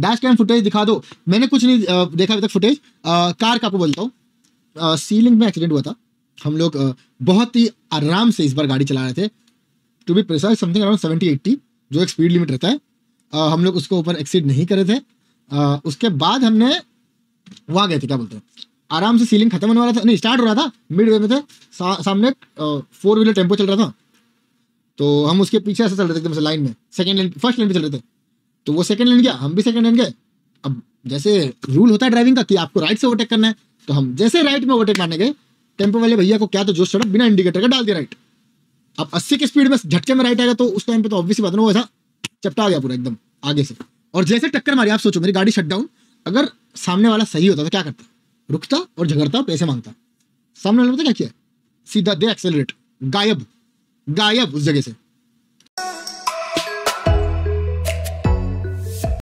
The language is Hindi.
डैश कैम फुटेज दिखा दो मैंने कुछ नहीं देखा अभी तक फुटेज कार का आपको बोलता हूँ सीलिंग में एक्सीडेंट हुआ था हम लोग बहुत ही आराम से इस बार गाड़ी चला रहे थे to be precise something around seventy eighty जो एक स्पीड लिमिट रहता है आ, हम लोग उसको ऊपर एक्सीड नहीं करे थे आ, उसके बाद हमने वहाँ गए थे क्या बोलते हैं आराम से सीलिंग खत्म होने वाला था नहीं स्टार्ट हो रहा था मिड वे में थे सा, सामने फोर व्हीलर टेम्पो चल रहा था तो हम उसके पीछे ऐसे चल रहे थे एकदम से लाइन में सेकेंड लाइन फर्स्ट लाइन पर चल रहे थे तो वो सेकंड लेन गया हम भी सेकंड लेन गए अब जैसे रूल होता है ड्राइविंग का कि आपको राइट से ओवरटेक करना है तो हम जैसे राइट में ओवरटेक मारने गए टेम्पो वाले भैया को क्या तो जोश सड़क बिना इंडिकेटर का डाल दिया राइट अब अस्सी की स्पीड में झटके में राइट आएगा तो उस टाइम पे तो ऑब्वियसली बात ना वैसा चपटा गया पूरा एकदम आगे से और जैसे टक्कर मारी आप सोचो मेरी गाड़ी शट डाउन अगर सामने वाला सही होता तो क्या करता रुकता और झगड़ता और पैसे मांगता सामने वाले क्या किया सीधा दे एक्सेलरेट गायब गायब उस जगह से